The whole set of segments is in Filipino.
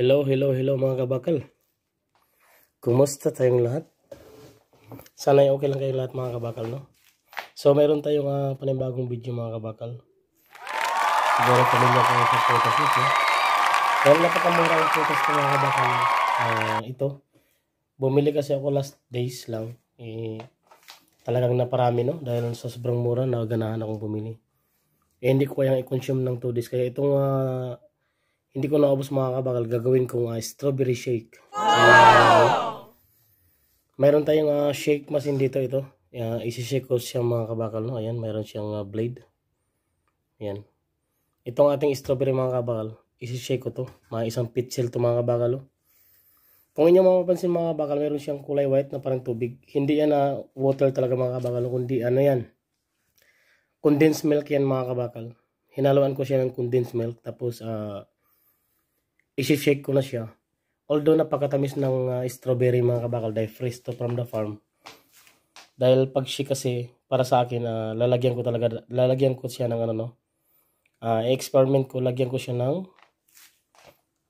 Hello, hello, hello mga kabakal. Kumusta tayong lahat? Sana ay okay lang kayo lahat mga kabakal, no? So, meron tayong uh, panibagong video mga kabakal. Siguro pamilya kayo sa photos ito. Dahil napakamura ang photos ko mga kabakal. Uh, ito. Bumili kasi ako last days lang. Eh, talagang naparami, no? Dahil sa sobrang mura, naganahan akong bumili. Eh, hindi ko kayang i-consume ng 2 days. Kaya itong uh, hindi ko naubos mga kabagal. Gagawin kong uh, strawberry shake. Wow! mayroon tayong uh, shake machine dito ito. Uh, isi-shake ko siya mga kabakal. No? Ayan, mayroon siyang uh, blade. Ayan. Itong ating strawberry mga kabakal. Isi-shake ko to. Mga isang pitsel to mga kabakal. No? Oh. Kung inyo mapapansin mga kabakal, mayroon siyang kulay white na parang tubig. Hindi yan na uh, water talaga mga kabakal. Kundi ano yan. Condensed milk yan mga kabakal. Hinaluan ko siya ng condensed milk. Tapos uh, isi-shake ko na siya. Although napakatamis ng uh, strawberry mga kabakal dahil fresh to from the farm. Dahil pag shake kasi para sa akin uh, lalagyan ko talaga lalagyan ko siya ng ano no. Uh, experiment ko lagyan ko siya ng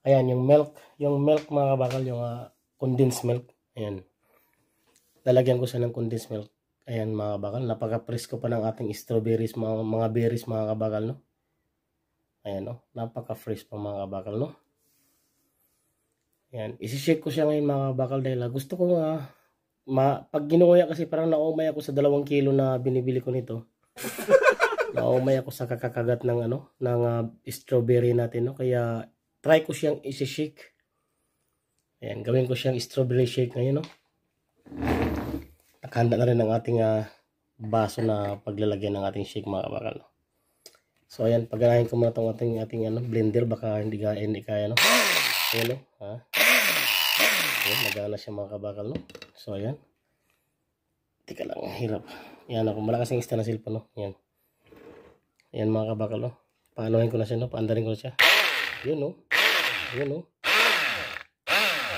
ayan yung milk, yung milk mga kabakal yung uh, condensed milk. Ayan. Lalagyan ko siya ng condensed milk. Ayan mga kabakal, napaka-presko pa ng ating strawberries, mga, mga berries mga kabakal no. Ayan no, napaka-fresh pa mga kabakal no. Yan, isi-shake ko siya ngayon mga bakal dahil gusto ko nga ma, pag ginuya kasi parang naumay ako sa dalawang kilo na binibili ko nito. naumay ako sa kakakagat ng ano, ng uh, strawberry natin no. Kaya try ko siyang isi-shake. Ayan, gawin ko siyang strawberry shake ngayon no. Nakahanda na rin ang ating uh, baso na paglalagyan ng ating shake mga bakal. No? So ayan, paganahin ko muna tong ating ating ano blender baka hindi kaya hindi kaya no. Ayan no. Ha? Ayan, nagana siya mga kabakal, no? So, ayan. Tika lang, hirap. Ayan ako, malakas yung ista na silpa, no? Ayan. Ayan mga kabakal, no? Paanohin ko na siya, no? Paandarin ko na siya. Yun, no? Yun, no?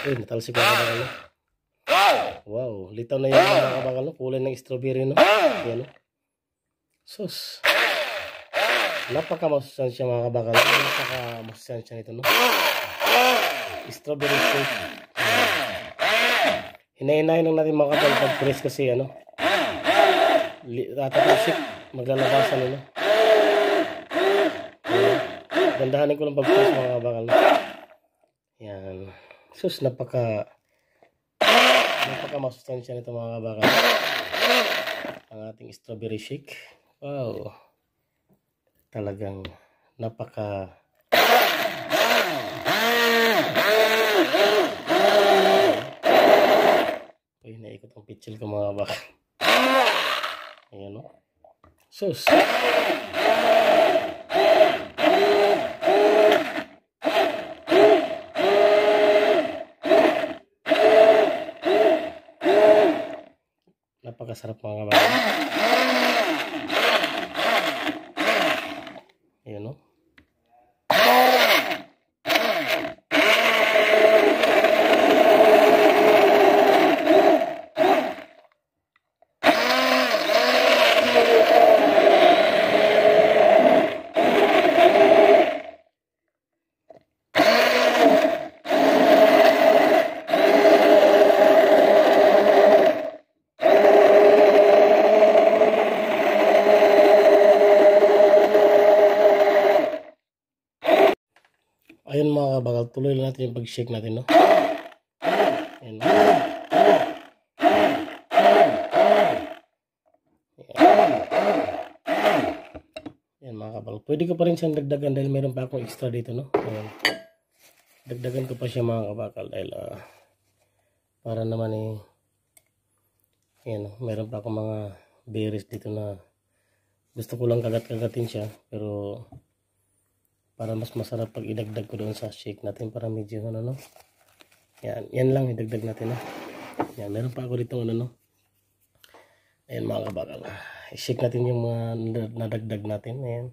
Uy, natalsik mga kabakal, no? Wow, litaw na yun mga kabakal, no? Kulay ng strawberry, no? Ayan, no? Sus. Napaka-masustansya mga kabakal. Napaka-masustansya nito, no? Strawberry cake. Inainahin lang natin mga kapal pag press kasi ano. Tatapusik. Maglalabasan nila. Ayan. Gandahanin ko lang pag press mga kabakal. Yan. Sus, napaka napaka masustansya nito mga kabakal. Ang ating strawberry shake. Wow. Talagang napaka napaka pichil pitsil ko mga baka. Ayan o. Oh. Sus! Napakasarap mga baka. Ayan o. Oh. ayun mga kabagal, tuloy lang natin yung pag-shake natin, no? Ayan. Ayan mga kabagal. Pwede ko pa rin siyang dagdagan dahil meron pa akong extra dito, no? Ayan. Dagdagan ko pa siya mga kabagal dahil uh, para naman eh ayan, no? meron pa akong mga berries dito na gusto ko lang kagat-kagatin siya pero para mas masarap pag idagdag ko doon sa shake natin para medyo ano no yan, yan lang idagdag natin ha yan, meron pa ako dito ano no ayan mga kabakal i-shake natin yung mga nadagdag natin ayan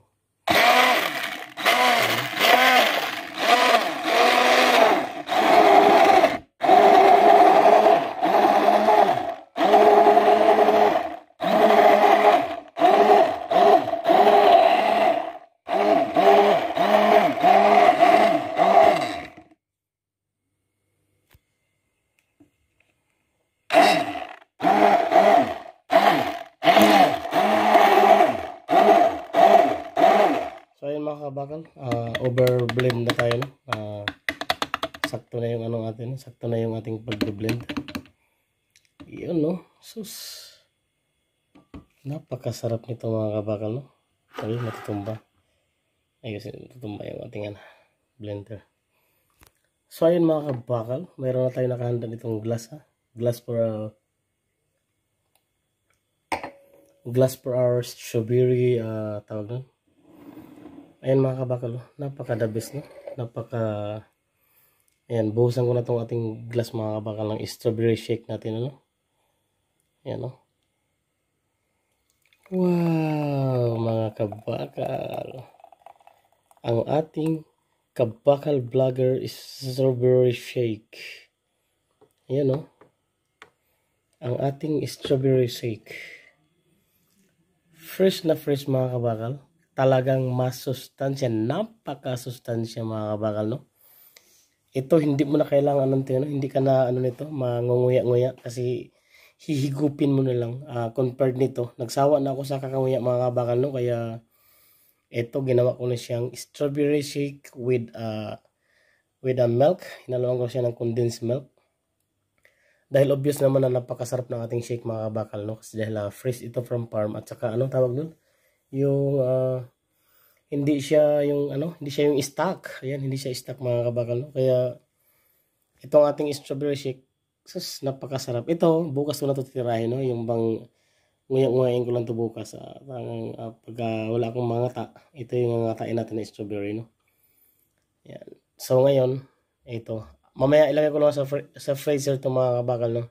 mga kabakal, uh, ah, over blend na tayo. Uh, sakto na yung ano atin, sakto na yung ating pag-blend. Yun no, sus. Napakasarap nito mga kabakal no. Sabi matutumba. Ayos, tutumba yung ating ano, blender. So ayun mga kabakal, mayroon na tayo nakahanda nitong glass ha. Glass for uh, glass per hour strawberry uh, tawag nun Ayan mga kabakal, napaka the no? Napaka, ayan, buhusan ko na tong ating glass mga kabakal ng strawberry shake natin, ano? Ayan, no? Wow, mga kabakal. Ang ating kabakal vlogger strawberry shake. Ayan, no? Ang ating strawberry shake. Fresh na fresh mga kabakal talagang mas sustansya, Napaka-sustansya mga kabakal, no? Ito, hindi mo na kailangan ng tino, hindi ka na, ano nito, mangunguya-nguya kasi hihigupin mo na lang uh, compared nito. Nagsawa na ako sa kakanguya mga kabakal, no? Kaya, ito, ginawa ko na siyang strawberry shake with, uh, with a milk. Hinalawan ko siya ng condensed milk. Dahil obvious naman na napakasarap ng ating shake mga kabakal, no? Kasi dahil uh, fresh ito from farm at saka, ano tawag doon? yung uh, hindi siya yung ano, hindi siya yung stock. Ayan, hindi siya stock mga kabakal. Kaya itong ating strawberry shake, sus, napakasarap. Ito, bukas ko na to titirahin, no? yung bang nguya-nguyain ko lang to bukas. Uh, uh, pag uh, wala akong mga ta, ito yung mga tain natin na strawberry. No? Ayan. So ngayon, ito. Mamaya ilagay ko lang sa, fr sa freezer itong mga kabakal. No?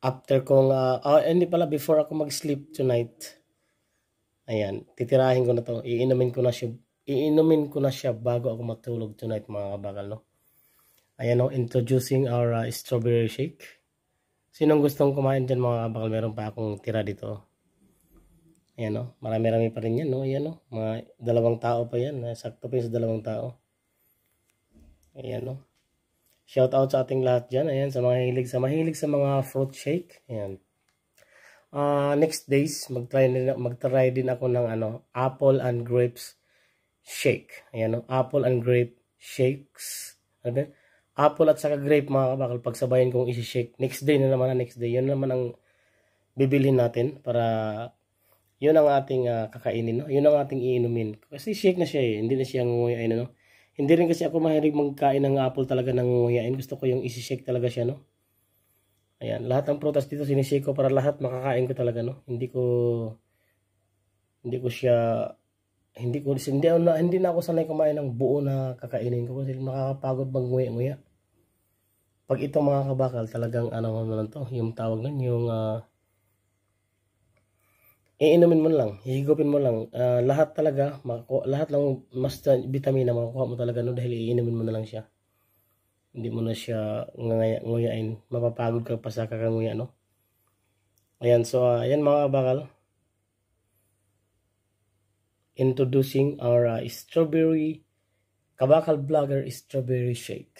After kong, uh, oh, hindi pala, before ako mag-sleep tonight, Ayan, titirahin ko na to. Iinumin ko na siya, iinumin ko na siya bago ako matulog tonight mga kabakal, no? Ayan, no? Oh, introducing our uh, strawberry shake. Sinong gustong kumain dyan mga kabakal, meron pa akong tira dito. Ayan, no? Oh, marami-rami pa rin yan, no? Ayan, no? Oh, mga dalawang tao pa yan. Eh, sakto pa yun sa dalawang tao. Ayan, no? Shout out sa ating lahat diyan. Ayan, sa mga hilig. Sa mahilig sa mga fruit shake. Ayan uh, next days, mag-try din, mag din ako ng ano, apple and grapes shake. Ayan, oh apple and grape shakes. Ano okay? Apple at saka grape mga kabakal, pagsabayan kong i shake Next day na naman, next day. Yun naman ang bibilhin natin para yun ang ating uh, kakainin, no? yun ang ating iinumin. Kasi shake na siya eh, hindi na siya nguyain no? Hindi rin kasi ako mahilig magkain ng apple talaga nang nguyain Gusto ko yung i shake talaga siya, no? Ayan, lahat ng prutas dito sinisiko para lahat makakain ko talaga, no? Hindi ko hindi ko siya hindi ko hindi na hindi na ako sanay kumain ng buo na kakainin ko kasi nakakapagod bang nguya-nguya. Pag ito mga kabakal, talagang ano na lang to, yung tawag nun, yung uh, iinumin mo lang, higupin mo lang. Uh, lahat talaga, makuha, lahat lang mas vitamina makukuha mo talaga no dahil iinumin mo na lang siya hindi mo na siya nguyain mapapagod ka pa sa kakanguya no ayan so uh, ayan mga bakal introducing our uh, strawberry kabakal blogger strawberry shake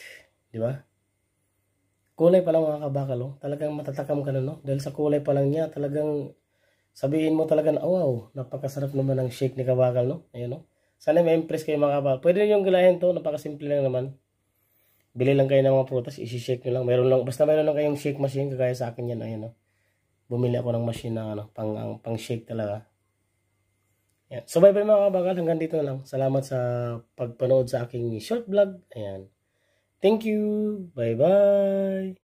di ba kulay pa lang mga kabakal oh. talagang matatakam ka na no dahil sa kulay pa lang niya talagang sabihin mo talaga oh, wow napakasarap naman ng shake ni kabakal no ayan no oh. sana may impress kayo mga kabakal pwede nyo yung gulahin to napakasimple lang naman Bili lang kayo ng mga prutas, isi-shake nyo lang. Meron lang, basta meron lang kayong shake machine, kagaya sa akin yan, ayan o. Oh. Bumili ako ng machine na ano, pang, ang, pang shake talaga. Yan. So bye bye mga kabagal, hanggang dito na lang. Salamat sa pagpanood sa aking short vlog. Ayan. Thank you. Bye bye.